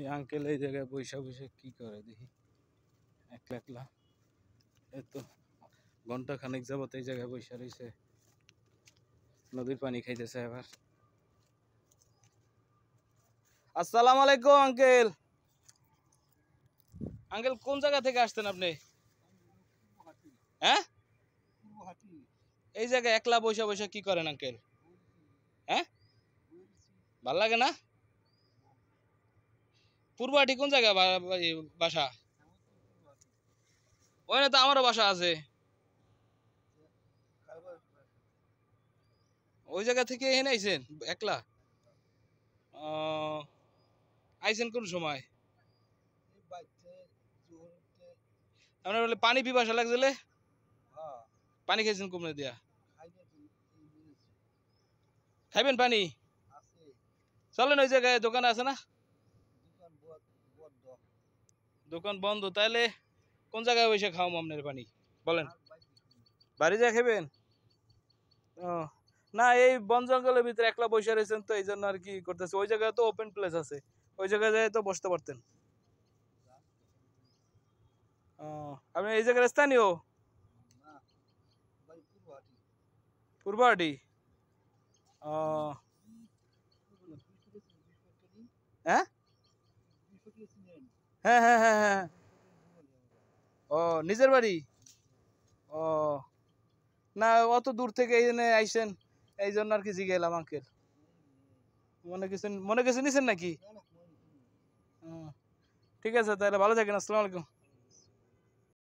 এই আঙ্কেল এই জায়গায় বৈশা বৈশা কি করে দেখি একলা একলা এত ঘন্টা খানিক যাবত এই জায়গায় বৈশা রয়েছে নদীর পানি খাইতেছে এবার আসসালাম আলাইকুম আঙ্কেল আঙ্কেল কোন জায়গা থেকে আসতেন আপনি হ্যাঁ এই জায়গায় একলা বৈশা বৈশা কি করেন আঙ্কেল হ্যাঁ ভাল লাগে না পূর্বাটি কোন জায়গায় বাসা ওখানে তো আমারও বাসা আছে ওই জায়গা থেকে এনে আইছেন একলা আইছেন কোন সময় পানি পিপাসা লাগছিলে পানি খাইছেন কমলে দিয়া খাইবেন পানি চলেন ওই জায়গায় দোকান আছে না দোকান বন্ধ তাহলে কোন জায়গায় বসে খাও মামনের পানি বলেন বাড়ি যা খেবেন ও না এই বন জঙ্গলের ভিতরে একলা বসে রয়েছেন তো এই জন্য আর কি করতেছে ওই জায়গায় তো ওপেন প্লেস আছে ওই জায়গায় তো বসতে পারতেন আপনি এই জায়গার স্থানীয় ও হ্যাঁ হ্যাঁ হ্যাঁ হ্যাঁ হ্যাঁ ও নিজের বাড়ি ও না অত দূর থেকে এই আইসেন এই জন্য আর কি জিগে এলাম আঙ্কেল মনে কিছু মনে কিছু নিছেন নাকি ঠিক আছে তাহলে ভালো থাকেন আসসালামু আলাইকুম